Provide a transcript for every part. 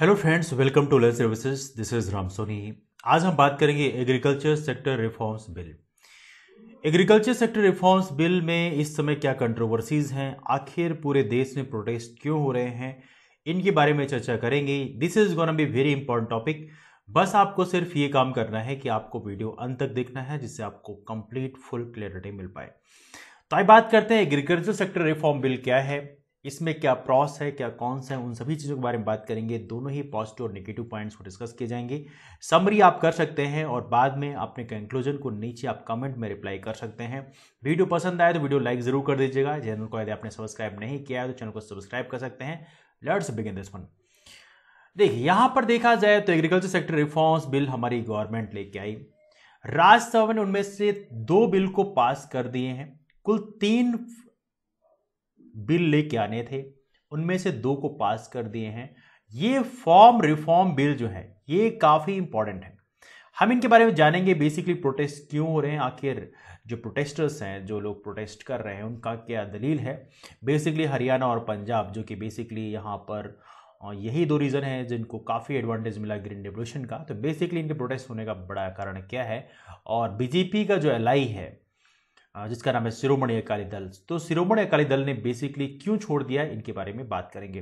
hello friends welcome to learn services this is Ram Soni आज हम बात करेंगे agriculture sector reforms bill agriculture sector reforms bill में इस समय क्या कंट्रोवर्सीज हैं आखिर पूरे देश में प्रोटेस्ट क्यों हो रहे हैं इनके बारे में चर्चा करेंगे this is gonna be very important topic बस आपको सिर्फ ये काम करना है कि आपको वीडियो अंत तक देखना है जिससे आपको कंप्लीट फुल क्लियरिटी मिल पाए तो आई बात करते हैं एग्रीकल्चर सेक्टर रिफॉर्म बिल क्या है इसमें क्या प्रॉस है क्या कॉन्स है उन सभी चीज़ों के बारे में बात करेंगे दोनों ही पॉजिटिव और नेगेटिव पॉइंट्स को डिस्कस किए जाएंगे समरी आप कर सकते हैं और बाद में अपने कंक्लूजन को नीचे आप कमेंट में रिप्लाई कर सकते हैं वीडियो पसंद आए तो वीडियो लाइक ज़रूर कर दीजिएगा चैनल को यदि आपने सब्सक्राइब नहीं किया है तो चैनल को सब्सक्राइब कर सकते हैं लेट्स बिगिन दिस वन देखिए यहाँ पर देखा जाए तो एग्रीकल्चर सेक्टर रिफॉर्म्स बिल हमारी गवर्नमेंट लेके आई राज्यसभा ने उनमें से दो बिल को पास कर दिए हैं कुल तीन बिल लेके आने थे उनमें से दो को पास कर दिए हैं ये फॉर्म रिफॉर्म बिल जो है ये काफ़ी इंपॉर्टेंट है हम इनके बारे में जानेंगे बेसिकली प्रोटेस्ट क्यों हो रहे हैं आखिर जो प्रोटेस्टर्स हैं जो लोग प्रोटेस्ट कर रहे हैं उनका क्या दलील है बेसिकली हरियाणा और पंजाब जो कि बेसिकली यहाँ पर यही दो रीज़न है जिनको काफ़ी एडवांटेज मिला ग्रीन रेवोल्यूशन का तो बेसिकली इनके प्रोटेस्ट होने का बड़ा कारण क्या है और बीजेपी का जो एल है जिसका नाम है शिरोमणि अकाली दल तो शिरोमणि अकाली दल ने बेसिकली क्यों छोड़ दिया इनके बारे में बात करेंगे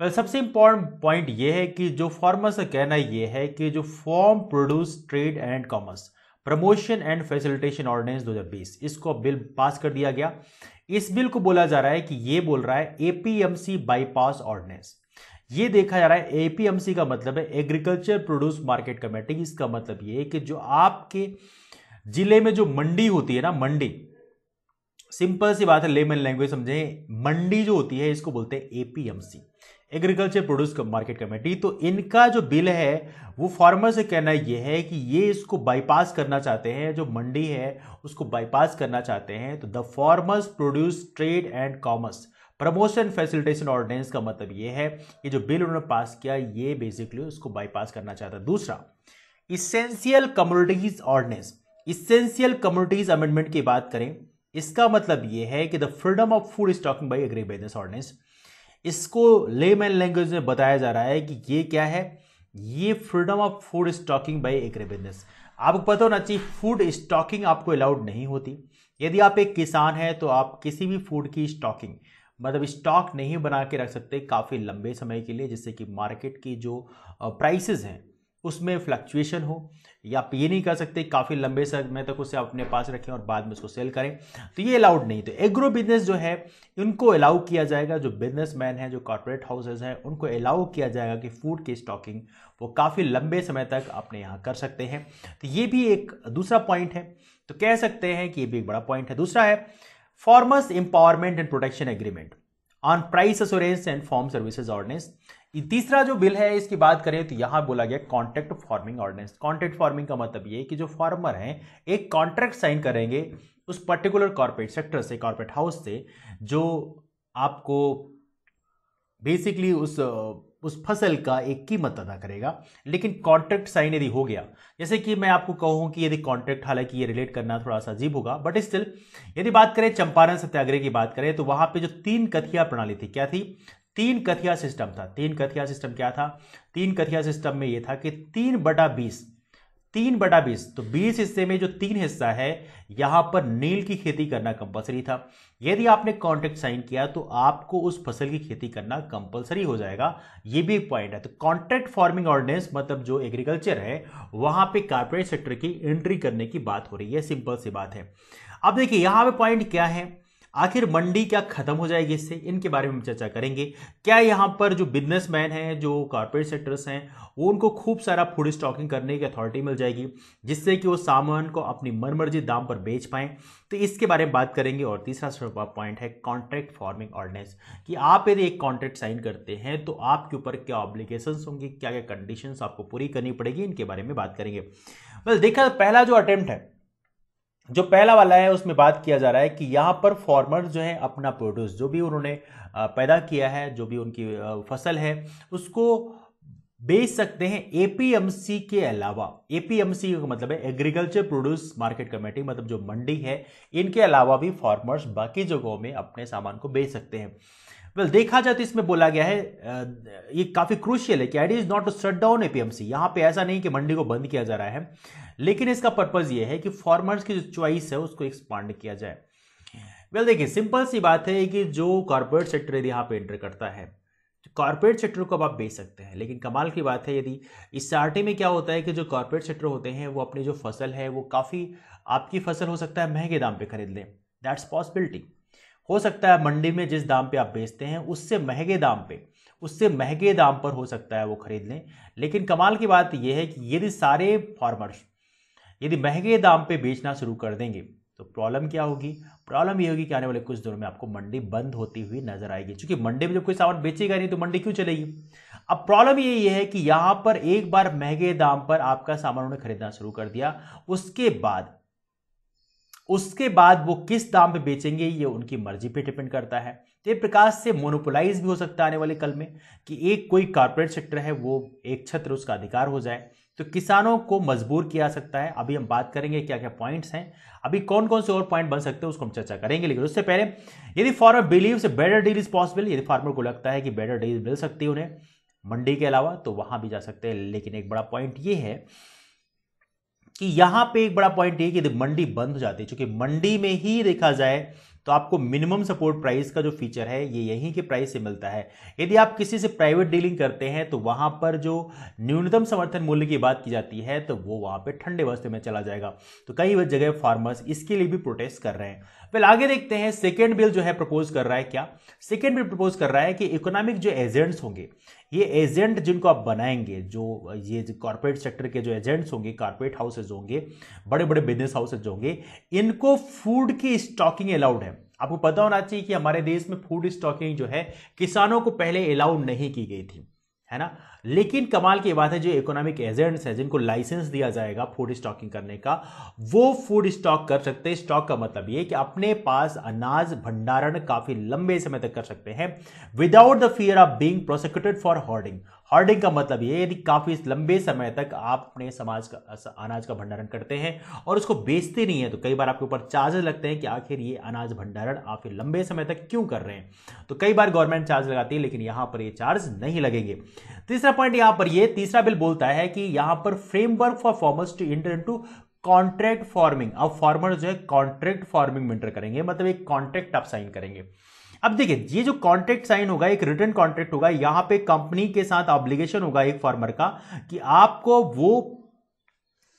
वेल सबसे इंपॉर्टेंट पॉइंट ये है कि जो फार्मर्स का कहना ये है कि जो farm produce trade and commerce promotion and facilitation ordinance 2020 इसको बिल पास कर दिया गया इस बिल को बोला जा रहा है कि ये बोल रहा है एपीएमसी बाईपास ऑर्डिनेंस ये देखा जा रहा है एपीएमसी का मतलब है एग्रीकल्चर प्रोड्यूस मार्केट कमेटी इसका मतलब ये है कि जो आपके जिले में जो मंडी होती है ना मंडी सिंपल सी बात है लेमन लैंग्वेज समझे मंडी जो होती है इसको बोलते हैं APMC agriculture produce market committee तो इनका जो बिल है वो फार्मर से कहना यह है कि ये इसको बाईपास करना चाहते हैं जो मंडी है उसको बाईपास करना चाहते हैं तो the farmers produce trade and commerce promotion facilitation ordinance का मतलब ये है कि जो बिल उन्होंने पास किया ये बेसिकली उसको बाईपास करना चाहता है दूसरा essential commodities ordinance essential communities amendment की बात करें इसका मतलब ये है कि the freedom of food stocking by agri by this ordinance इसको लेमैन लैंग्वेज में बताया जा रहा है कि ये क्या है ये freedom of food stocking by agri business आपको पता होना चाहिए फूड स्टॉकिंग आपको अलाउड नहीं होती यदि आप एक किसान हैं तो आप किसी भी फूड की स्टॉकिंग मतलब स्टॉक नहीं बना के रख सकते काफ़ी लंबे समय के लिए जिससे कि मार्केट की जो प्राइसेस हैं उसमें फ्लक्चुएशन हो या आप ये नहीं कर सकते काफ़ी लंबे समय तक उसे अपने पास रखें और बाद में उसको सेल करें तो ये अलाउड नहीं तो एग्रो बिजनेस जो है उनको अलाउ किया जाएगा जो बिजनेसमैन हैं जो कॉर्पोरेट हाउसेज हैं उनको अलाउ किया जाएगा कि फूड की स्टॉकिंग वो काफ़ी लंबे समय तक अपने यहाँ कर सकते हैं तो ये भी एक दूसरा पॉइंट है तो कह सकते हैं कि ये भी एक बड़ा पॉइंट है दूसरा है farmers empowerment and protection agreement on price assurance and farm services ordinance तीसरा जो बिल है इसकी बात करें तो यहां बोला गया contract farming ordinance contract farming का मतलब ये कि जो फार्मर हैं एक कॉन्ट्रैक्ट साइन करेंगे उस पर्टिकुलर कॉर्पोरेट सेक्टर से कॉर्पोरेट हाउस से जो आपको बेसिकली उस उस फसल का एक कीमत अदा करेगा लेकिन कॉन्ट्रैक्ट साइन यदि हो गया जैसे कि मैं आपको कहूं कि यदि कॉन्ट्रैक्ट हालांकि ये रिलेट करना थोड़ा सा अजीब होगा बट स्टिल यदि बात करें चंपारण सत्याग्रह की बात करें तो वहां पे जो तीन कथिया प्रणाली थी क्या थी तीन कथिया सिस्टम था तीन कथिया सिस्टम क्या था तीन कथिया सिस्टम में यह था कि तीन बटा बीस तीन बटा बीस तो बीस हिस्से में जो तीन हिस्सा है यहां पर नील की खेती करना कंपलसरी था यदि आपने कॉन्ट्रैक्ट साइन किया तो आपको उस फसल की खेती करना कंपलसरी हो जाएगा ये भी एक पॉइंट है तो कॉन्ट्रैक्ट फार्मिंग ऑर्डिनेंस मतलब जो एग्रीकल्चर है वहां पे कारपोरेट सेक्टर की एंट्री करने की बात हो रही है सिंपल सी बात है अब देखिए यहां पे पॉइंट क्या है आखिर मंडी क्या खत्म हो जाएगी इससे इनके बारे में हम चर्चा करेंगे क्या यहाँ पर जो बिजनेसमैन हैं जो कॉरपोरेट सेक्टर्स हैं वो उनको खूब सारा फूड स्टॉकिंग करने की अथॉरिटी मिल जाएगी जिससे कि वो सामान को अपनी मनमर्जी दाम पर बेच पाएँ तो इसके बारे में बात करेंगे और तीसरा पॉइंट है कॉन्ट्रैक्ट फॉर्मिंग ऑर्डिनेंस कि आप यदि एक कॉन्ट्रैक्ट साइन करते हैं तो आपके ऊपर क्या ऑब्लिगेशन होंगे क्या क्या कंडीशन आपको पूरी करनी पड़ेगी इनके बारे में बात करेंगे बस देखा पहला जो अटेम्प्ट है जो पहला वाला है उसमें बात किया जा रहा है कि यहाँ पर फार्मर जो है अपना प्रोड्यूस जो भी उन्होंने पैदा किया है जो भी उनकी फसल है उसको बेच सकते हैं एपीएमसी के अलावा एपीएमसी का मतलब है एग्रीकल्चर प्रोड्यूस मार्केट कमेटी मतलब जो मंडी है इनके अलावा भी फार्मर्स बाकी जगहों में अपने सामान को बेच सकते हैं वेल well, देखा जाए तो इसमें बोला गया है ये काफ़ी क्रूशियल है कि idea is not to shut down APMC यहां पे ऐसा नहीं कि मंडी को बंद किया जा रहा है लेकिन इसका पर्पज ये है कि फॉर्मर्स की जो च्वाइस है उसको एक्सपांड किया जाए वेल well, देखिए सिंपल सी बात है कि जो कॉरपोरेट सेक्टर यदि यहाँ पे एंटर करता है कॉर्पोरेट तो सेक्टर को अब आप बेच सकते हैं लेकिन कमाल की बात है यदि इस सार्टे में क्या होता है कि जो कॉर्पोरेट सेक्टर होते हैं वो अपनी जो फसल है वो काफ़ी आपकी फसल हो सकता है महंगे दाम पे खरीद लें दैट्स पॉसिबिलिटी हो सकता है मंडी में जिस दाम पे आप बेचते हैं उससे महंगे दाम पे उससे महंगे दाम पर हो सकता है वो खरीद लें लेकिन कमाल की बात यह है कि यदि सारे फार्मर्स यदि महंगे दाम पे बेचना शुरू कर देंगे तो प्रॉब्लम क्या होगी प्रॉब्लम ये होगी कि आने वाले कुछ दिनों में आपको मंडी बंद होती हुई नजर आएगी क्योंकि मंडी में जब कोई सामान बेचेगा नहीं तो मंडी क्यों चलेगी अब प्रॉब्लम ये है कि यहाँ पर एक बार महंगे दाम पर आपका सामान उन्होंने खरीदना शुरू कर दिया उसके बाद उसके बाद वो किस दाम पे बेचेंगे ये उनकी मर्जी पे डिपेंड करता है तो एक प्रकार से मोनोपोलाइज भी हो सकता है आने वाले कल में कि एक कोई कॉर्पोरेट सेक्टर है वो एक छत्र उसका अधिकार हो जाए जो तो किसानों को मजबूर किया सकता है अभी हम बात करेंगे क्या क्या पॉइंट्स हैं अभी कौन कौन से और पॉइंट बन सकते हैं उसको हम चर्चा करेंगे लेकिन उससे पहले यदि फार्मर बिलीव से बेटर डील इज पॉसिबल यदि फार्मर को लगता है कि बेटर डील मिल सकती है उन्हें मंडी के अलावा तो वहां भी जा सकते हैं लेकिन एक बड़ा पॉइंट ये है कि यहां पे एक बड़ा पॉइंट ये कि यदि मंडी बंद हो जाती है चूंकि मंडी में ही देखा जाए तो आपको मिनिमम सपोर्ट प्राइस का जो फीचर है ये यहीं के प्राइस से मिलता है यदि आप किसी से प्राइवेट डीलिंग करते हैं तो वहां पर जो न्यूनतम समर्थन मूल्य की बात की जाती है तो वो वहां पर ठंडे वस्ते में चला जाएगा तो कई जगह फार्मर्स इसके लिए भी प्रोटेस्ट कर रहे हैं फिर आगे देखते हैं सेकेंड बिल जो है प्रपोज कर रहा है क्या सेकेंड बिल प्रपोज कर रहा है कि इकोनॉमिक जो एजेंट्स होंगे ये एजेंट जिनको आप बनाएंगे जो ये कॉरपोरेट सेक्टर के जो एजेंट्स होंगे कॉरपोरेट हाउसेज होंगे बड़े बड़े बिजनेस हाउसेज होंगे इनको फूड की स्टॉकिंग अलाउड है आपको पता होना चाहिए कि हमारे देश में फूड स्टॉकिंग जो है किसानों को पहले अलाउड नहीं की गई थी है ना लेकिन कमाल की बात है जो इकोनॉमिक एजेंट्स हैं जिनको लाइसेंस दिया जाएगा फूड स्टॉकिंग करने का वो फूड स्टॉक कर सकते हैं स्टॉक का मतलब ये कि अपने पास अनाज भंडारण काफी लंबे समय तक कर सकते हैं without the fear of being prosecuted for hoarding hoarding का मतलब ये यदि काफ़ी लंबे समय तक आप अपने समाज का अनाज का भंडारण करते हैं और उसको बेचते नहीं है तो कई बार आपके ऊपर चार्जेस लगते हैं कि आखिर ये अनाज भंडारण आप लंबे समय तक क्यों कर रहे हैं तो कई बार गवर्नमेंट चार्ज लगाती है लेकिन यहां पर ये चार्ज नहीं लगेंगे तीसरा पॉइंट यहां पर ये तीसरा बिल बोलता है कि यहां पर framework for farmers to inter to contract farming अब फार्मर जो है कॉन्ट्रैक्ट फार्मिंग में इंटर करेंगे मतलब एक कॉन्ट्रैक्ट आप साइन करेंगे अब देखिए ये जो कॉन्ट्रैक्ट साइन होगा एक रिटर्न कॉन्ट्रैक्ट होगा यहां पे कंपनी के साथ ऑब्लिगेशन होगा एक फार्मर का कि आपको वो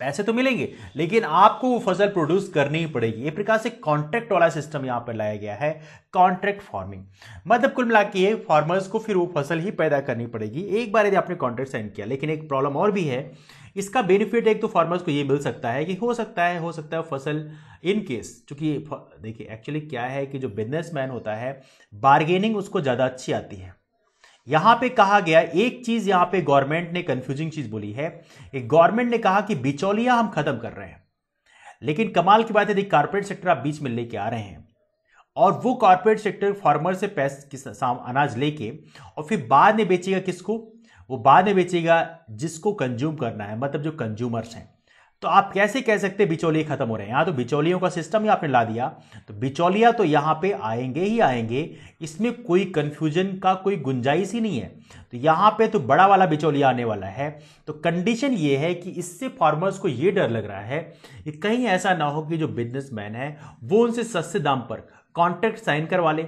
पैसे तो मिलेंगे लेकिन आपको वो फसल प्रोड्यूस करनी ही पड़ेगी एक प्रकार से कॉन्ट्रैक्ट वाला सिस्टम यहाँ पर लाया गया है कॉन्ट्रैक्ट फार्मिंग मतलब कुल मिला के फार्मर्स को फिर वो फसल ही पैदा करनी पड़ेगी एक बार यदि आपने कॉन्ट्रैक्ट साइन किया लेकिन एक प्रॉब्लम और भी है इसका बेनिफिट एक तो फार्मर्स को ये मिल सकता है कि हो सकता है हो सकता है फसल इन केस चूंकि देखिए एक्चुअली क्या है कि जो बिजनेसमैन होता है बार्गेनिंग उसको ज़्यादा अच्छी आती है यहां पे कहा गया एक चीज यहां पे गवर्नमेंट ने कंफ्यूजिंग चीज बोली है एक गवर्नमेंट ने कहा कि बिचौलिया हम खत्म कर रहे हैं लेकिन कमाल की बात है कारपोरेट सेक्टर आप बीच में लेके आ रहे हैं और वो कारपोरेट सेक्टर फार्मर से पैसे अनाज लेके और फिर बाद में बेचेगा किसको वो बाद में बेचेगा जिसको कंज्यूम करना है मतलब जो कंज्यूमर्स हैं तो आप कैसे कह सकते बिचौलिए खत्म हो रहे हैं यहाँ तो बिचौलियों का सिस्टम ही आपने ला दिया तो बिचौलिया तो यहाँ पे आएंगे ही आएंगे इसमें कोई कन्फ्यूजन का कोई गुंजाइश ही नहीं है तो यहाँ पे तो बड़ा वाला बिचौलिया आने वाला है तो कंडीशन ये है कि इससे फार्मर्स को ये डर लग रहा है कि कहीं ऐसा ना हो कि जो बिजनेसमैन है वो उनसे सस्ते दाम पर कॉन्ट्रैक्ट साइन करवा ले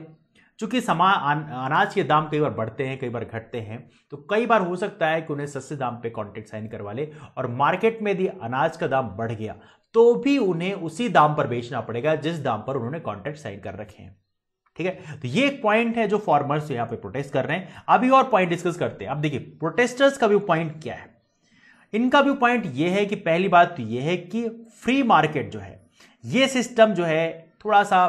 चूंकि समा अनाज के दाम कई बार बढ़ते हैं कई बार घटते हैं तो कई बार हो सकता है कि उन्हें सस्ते दाम पे कॉन्ट्रैक्ट साइन करवा ले और मार्केट में यदि अनाज का दाम बढ़ गया तो भी उन्हें उसी दाम पर बेचना पड़ेगा जिस दाम पर उन्होंने कॉन्ट्रैक्ट साइन कर रखे हैं ठीक है तो ये एक पॉइंट है जो फार्मर्स यहां पे प्रोटेस्ट कर रहे हैं अभी और पॉइंट डिस्कस करते हैं अब देखिए प्रोटेस्टर्स का भी पॉइंट क्या है इनका भी पॉइंट ये है कि पहली बात तो ये है कि फ्री मार्केट जो है ये सिस्टम जो है थोड़ा सा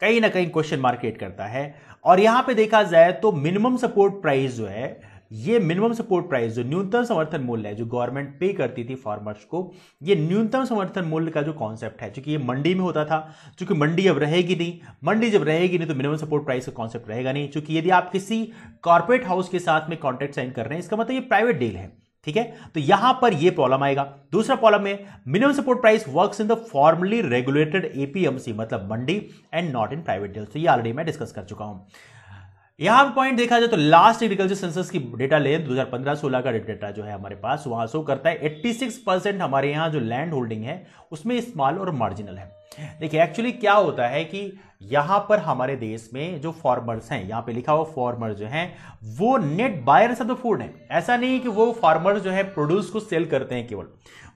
कहीं ना कहीं क्वेश्चन मार्केट करता है और यहां पे देखा जाए तो मिनिमम सपोर्ट प्राइस जो है ये मिनिमम सपोर्ट प्राइस जो न्यूनतम समर्थन मूल्य है जो गवर्नमेंट पे करती थी फार्मर्स को ये न्यूनतम समर्थन मूल्य का जो कॉन्सेप्ट है चूंकि ये मंडी में होता था चूंकि मंडी अब रहेगी नहीं मंडी जब रहेगी नहीं तो मिनिमम सपोर्ट प्राइस का कॉन्सेप्ट रहेगा नहीं चूंकि यदि आप किसी कॉर्पोरेट हाउस के साथ में कॉन्ट्रैक्ट साइन कर रहे हैं इसका मतलब ये प्राइवेट डील है ठीक है तो यहां पर ये प्रॉब्लम आएगा दूसरा प्रॉब्लम है minimum support price works in the formally regulated APMC मतलब mandi and not in private deal तो ये ऑलरेडी मैं डिस्कस कर चुका हूं यहां पॉइंट देखा जाए तो लास्ट एग्रीकल्चर सेंसस की डेटा ले 2015-16 का डेटा जो है हमारे पास वहां शो करता है 86 परसेंट हमारे यहां जो लैंड होल्डिंग है उसमें स्मॉल और मार्जिनल है देखिए एक्चुअली क्या होता है कि यहां पर हमारे देश में जो फार्मर्स हैं यहां पे लिखा हुआ फार्मर जो हैं वो net buyers of the food हैं ऐसा नहीं कि वो फार्मर्स जो है प्रोड्यूस को सेल करते हैं केवल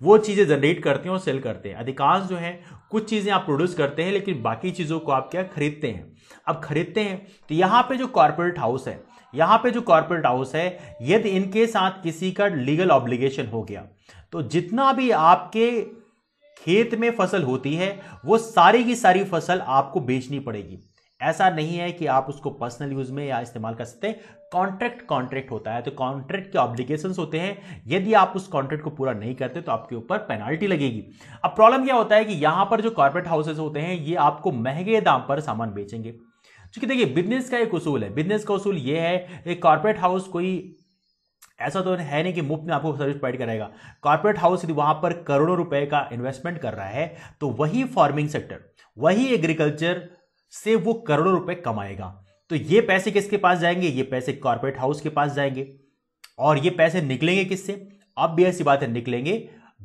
वो चीज़ें जनरेट करते हैं और सेल करते हैं अधिकांश जो है कुछ चीज़ें आप प्रोड्यूस करते हैं लेकिन बाकी चीज़ों को आप क्या खरीदते हैं अब खरीदते हैं तो यहां पे जो कॉर्पोरेट हाउस है यहां पे जो कॉर्पोरेट हाउस है यदि इनके साथ किसी का लीगल ऑब्लिगेशन हो गया तो जितना भी आपके खेत में फसल होती है वो सारी की सारी फसल आपको बेचनी पड़ेगी ऐसा नहीं है कि आप उसको पर्सनल यूज में या इस्तेमाल कर सकते हैं कॉन्ट्रैक्ट कॉन्ट्रैक्ट होता है तो कॉन्ट्रैक्ट के ऑब्लिगेशंस होते हैं यदि आप उस कॉन्ट्रैक्ट को पूरा नहीं करते तो आपके ऊपर पेनाल्टी लगेगी अब प्रॉब्लम क्या होता है कि यहां पर जो कॉर्पोरेट हाउसेस होते हैं ये आपको महंगे दाम पर सामान बेचेंगे क्योंकि देखिए बिजनेस का एक उसूल है बिजनेस का उसूल ये है एक कॉर्पोरेट हाउस कोई ऐसा तो है नहीं कि मुफ्त में आपको सर्विस प्रोवाइड कराएगा कॉर्पोरेट हाउस यदि वहां पर करोड़ों रुपए का इन्वेस्टमेंट कर रहा है तो वही फार्मिंग सेक्टर वही एग्रीकल्चर से वो करोड़ों रुपए कमाएगा तो ये पैसे किसके पास जाएंगे ये पैसे कॉर्पोरेट हाउस के पास जाएंगे और ये पैसे निकलेंगे किससे अब भी ऐसी बात है निकलेंगे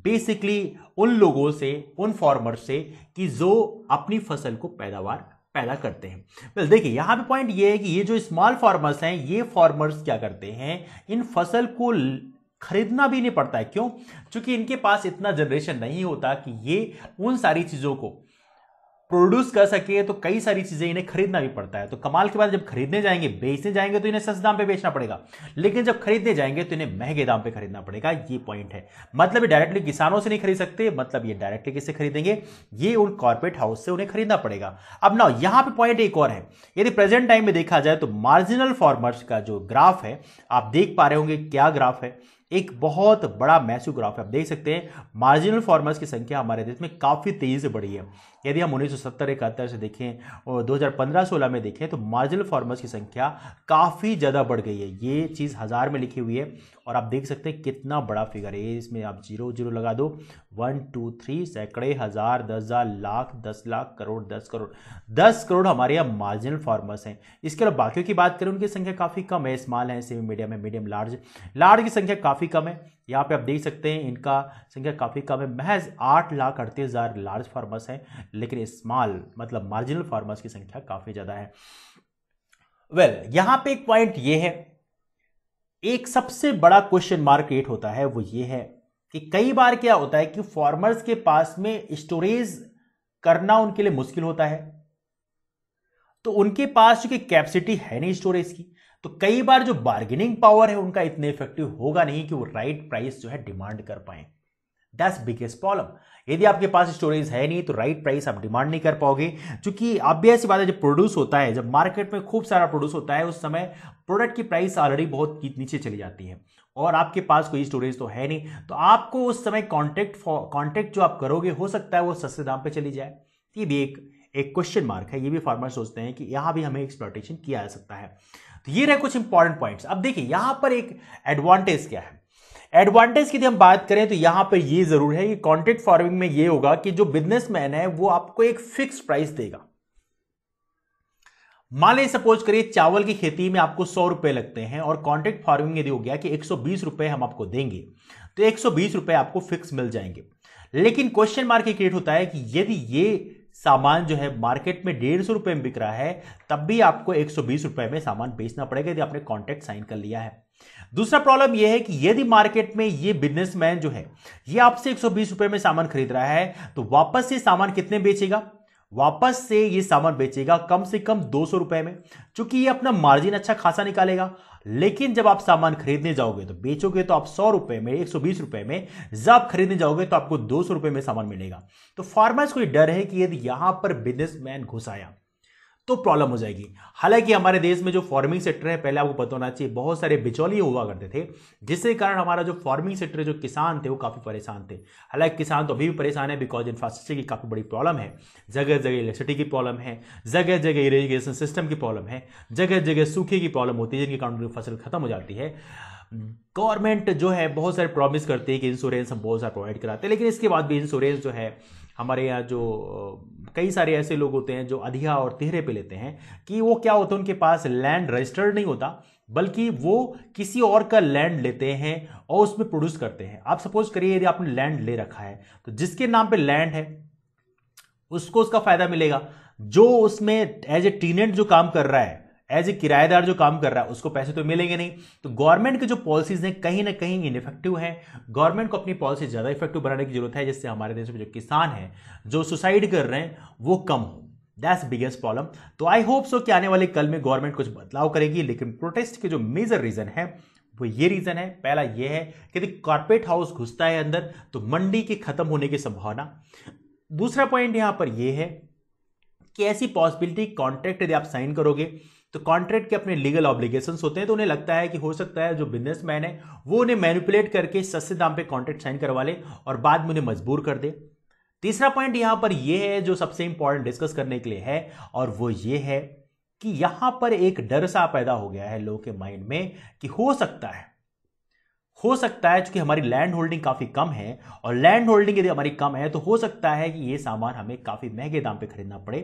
बेसिकली उन लोगों से उन फार्मर से कि जो अपनी फसल को पैदावार पैदा करते हैं well, देखिए यहाँ पे पॉइंट ये है कि ये जो स्मॉल फार्मर्स हैं ये फार्मर्स क्या करते हैं इन फसल को खरीदना भी नहीं पड़ता है क्यों क्योंकि इनके पास इतना जनरेशन नहीं होता कि ये उन सारी चीज़ों को प्रोड्यूस कर सके तो कई सारी चीजें इन्हें खरीदना भी पड़ता है तो कमाल के बाद जब खरीदने जाएंगे बेचने जाएंगे तो इन्हें सस्ते दाम पे बेचना पड़ेगा लेकिन जब खरीदने जाएंगे तो इन्हें महंगे दाम पे खरीदना पड़ेगा ये पॉइंट है मतलब ये डायरेक्टली किसानों से नहीं खरीद सकते मतलब ये डायरेक्टली किससे खरीदेंगे ये उन कॉर्पोरेट हाउस से उन्हें खरीदना पड़ेगा अब ना यहां पर पॉइंट एक और है यदि प्रेजेंट टाइम में देखा जाए तो मार्जिनल फार्मर्स का जो ग्राफ है आप देख पा रहे होंगे क्या ग्राफ है एक बहुत बड़ा मैसिव ग्राफ है आप देख सकते हैं मार्जिनल फार्मर्स की संख्या हमारे देश में काफी तेजी से बढ़ी है यदि हम उन्नीस सौ सत्तर इकहत्तर से देखें और 2015-16 में देखें तो मार्जिनल फार्मर्स की संख्या काफ़ी ज़्यादा बढ़ गई है ये चीज़ हज़ार में लिखी हुई है और आप देख सकते हैं कितना बड़ा फिगर है इसमें आप जीरो जीरो लगा दो वन टू थ्री सैकड़े हज़ार दस हज़ार लाख दस लाख करोड़ दस करोड़ दस करोड़ हमारे यहाँ मार्जिनल फार्मर्स हैं इसके अलावा बाकियों की बात करें उनकी संख्या काफ़ी कम है स्मॉल है सेमी मीडियम है मीडियम लार्ज लार्ज की संख्या काफ़ी कम है यहाँ पे आप देख सकते हैं इनका संख्या काफ़ी कम है महज आठ लाख अड़तीस हज़ार लार्ज फार्मर्स हैं लेकिन स्मॉल मतलब मार्जिनल फार्मर्स की संख्या काफ़ी ज़्यादा है वेल well, यहाँ पे एक पॉइंट ये है एक सबसे बड़ा क्वेश्चन मार्क एट होता है वो ये है कि कई बार क्या होता है कि फार्मर्स के पास में स्टोरेज करना उनके लिए मुश्किल होता है तो उनके पास चूंकि कैपेसिटी है नहीं स्टोरेज की तो कई बार जो बार्गेनिंग पावर है उनका इतने इफेक्टिव होगा नहीं कि वो राइट प्राइस जो है डिमांड कर पाए दैट्स बिगेस्ट प्रॉब्लम यदि आपके पास स्टोरेज है नहीं तो राइट प्राइस आप डिमांड नहीं कर पाओगे क्योंकि आप भी ऐसी बात है जब प्रोड्यूस होता है जब मार्केट में खूब सारा प्रोड्यूस होता है उस समय प्रोडक्ट की प्राइस ऑलरेडी बहुत नीचे चली जाती है और आपके पास कोई स्टोरेज तो है नहीं तो आपको उस समय कॉन्टेक्ट कॉन्टैक्ट जो आप करोगे हो सकता है वो सस्ते दाम पर चली जाए ये भी एक एक क्वेश्चन मार्क है ये भी फार्मर सोचते हैं कि यहाँ भी हमें एक्सप्लॉटेशन किया जा सकता है तो ये रहे कुछ इंपॉर्टेंट पॉइंट्स अब देखिए यहां पर एक एडवांटेज क्या है एडवांटेज की हम बात करें तो यहां पर ये जरूर है कि कॉन्ट्रैक्ट फार्मिंग में ये होगा कि जो बिजनेसमैन है वो आपको एक फिक्स प्राइस देगा मान लीजिए सपोज करिए चावल की खेती में आपको सौ रुपए लगते हैं और कॉन्ट्रैक्ट फार्मिंग यदि हो गया कि एक सौ बीस रुपए हम आपको देंगे तो एक सौ बीस रुपए आपको फिक्स मिल जाएंगे लेकिन क्वेश्चन मार्क क्रिएट होता है कि यदि ये, ये सामान जो है मार्केट में डेढ़ सौ रुपये में बिक रहा है तब भी आपको एक सौ बीस रुपये में सामान बेचना पड़ेगा यदि आपने कॉन्ट्रैक्ट साइन कर लिया है दूसरा प्रॉब्लम यह है कि यदि मार्केट में ये बिजनेसमैन जो है ये आपसे एक सौ बीस रुपये में सामान खरीद रहा है तो वापस से सामान कितने बेचेगा वापस से ये सामान बेचेगा कम से कम दो सौ रुपए में चूंकि ये अपना मार्जिन अच्छा खासा निकालेगा लेकिन जब आप सामान खरीदने जाओगे तो बेचोगे तो आप सौ रुपए में एक सौ बीस रुपए में जब आप खरीदने जाओगे तो आपको दो सौ रुपए में सामान मिलेगा तो फार्मर्स को डर है कि यदि यहां पर बिजनेसमैन घुस आया तो प्रॉब्लम हो जाएगी हालांकि हमारे देश में जो फार्मिंग सेक्टर है पहले आपको पता होना चाहिए बहुत सारे बिचौलिए हुआ करते थे जिसके कारण हमारा जो फार्मिंग सेक्टर जो किसान थे वो काफ़ी परेशान थे हालांकि किसान तो अभी भी परेशान है बिकॉज इंफ्रास्ट्रक्चर की काफ़ी बड़ी प्रॉब्लम है जगह जगह इलेक्ट्रिसिटी की प्रॉब्लम है जगह जगह इरीगेशन सिस्टम की प्रॉब्लम है जगह जगह सूखे की प्रॉब्लम होती है जिनके कारण फसल खत्म हो जाती है गवर्नमेंट जो है बहुत सारे प्रॉमिस करती है कि इंश्योरेंस हम बहुत सारा प्रोवाइड कराते हैं लेकिन इसके बाद भी इंश्योरेंस जो है हमारे यहाँ जो कई सारे ऐसे लोग होते हैं जो अधिया और तिहरे पे लेते हैं कि वो क्या होता है उनके पास लैंड रजिस्टर्ड नहीं होता बल्कि वो किसी और का लैंड लेते हैं और उसमें प्रोड्यूस करते हैं आप सपोज करिए यदि आपने लैंड ले रखा है तो जिसके नाम पे लैंड है उसको उसका फायदा मिलेगा जो उसमें एज ए टीनेंट जो काम कर रहा है एज ए किराएदार जो काम कर रहा है उसको पैसे तो मिलेंगे नहीं तो गवर्नमेंट की जो पॉलिसीज हैं कहीं ना कहीं इन इफेक्टिव हैं गवर्नमेंट को अपनी पॉलिसी ज़्यादा इफेक्टिव बनाने की जरूरत है जिससे हमारे देश में जो किसान हैं जो सुसाइड कर रहे हैं वो कम हो दैट्स बिगेस्ट प्रॉब्लम तो आई होप सो कि आने वाले कल में गवर्नमेंट कुछ बदलाव करेगी लेकिन प्रोटेस्ट के जो मेजर रीज़न है वो ये रीज़न है पहला ये है कि यदि कॉर्पोरेट हाउस घुसता है अंदर तो मंडी के ख़त्म होने की संभावना दूसरा पॉइंट यहां पर यह है कि ऐसी पॉसिबिलिटी कॉन्ट्रैक्ट यदि आप साइन करोगे तो कॉन्ट्रैक्ट के अपने लीगल ऑब्लिगेशंस होते हैं तो उन्हें लगता है कि हो सकता है जो बिजनेसमैन है वो उन्हें मैनिपुलेट करके सस्ते दाम पे कॉन्ट्रैक्ट साइन करवा ले और बाद में उन्हें मजबूर कर दे तीसरा पॉइंट यहां पर यह है जो सबसे इंपॉर्टेंट डिस्कस करने के लिए है और वो ये है कि यहां पर एक डर सा पैदा हो गया है लोगों के माइंड में कि हो सकता है हो सकता है चूंकि हमारी लैंड होल्डिंग काफ़ी कम है और लैंड होल्डिंग यदि हमारी कम है तो हो सकता है कि ये सामान हमें काफ़ी महंगे दाम पे खरीदना पड़े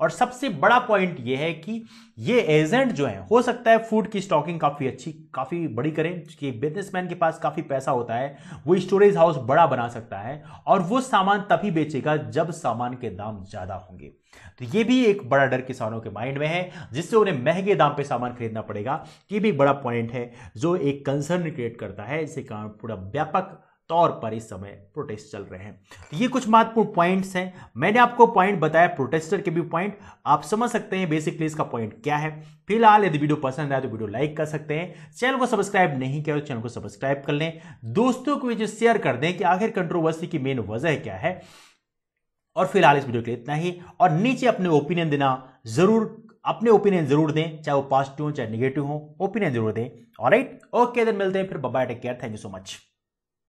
और सबसे बड़ा पॉइंट ये है कि ये एजेंट जो है हो सकता है फूड की स्टॉकिंग काफ़ी अच्छी काफ़ी बड़ी करें क्योंकि बिजनेसमैन के पास काफ़ी पैसा होता है वो स्टोरेज हाउस बड़ा बना सकता है और वो सामान तभी बेचेगा जब सामान के दाम ज़्यादा होंगे तो ये भी एक बड़ा डर किसानों के माइंड में है जिससे उन्हें महंगे दाम पे सामान खरीदना पड़ेगा ये भी बड़ा पॉइंट है जो एक कंसर्न क्रिएट करता है इसके कारण पूरा व्यापक तौर पर इस समय प्रोटेस्ट चल रहे हैं तो ये कुछ महत्वपूर्ण पॉइंट्स हैं मैंने आपको पॉइंट बताया प्रोटेस्टर के भी पॉइंट आप समझ सकते हैं बेसिकली इसका पॉइंट क्या है फिलहाल यदि वीडियो पसंद आए तो वीडियो लाइक कर सकते हैं चैनल को सब्सक्राइब नहीं किया तो चैनल को सब्सक्राइब कर लें दोस्तों को शेयर कर दें कि आखिर कंट्रोवर्सी की मेन वजह क्या है और फिलहाल इस वीडियो के लिए इतना ही और नीचे अपने ओपिनियन देना जरूर अपने ओपिनियन जरूर दें चाहे वो पॉजिटिव हो चाहे निगेटिव हो ओपिनियन जरूर दें ऑलराइट ओके देन मिलते हैं फिर bye take care thank you so much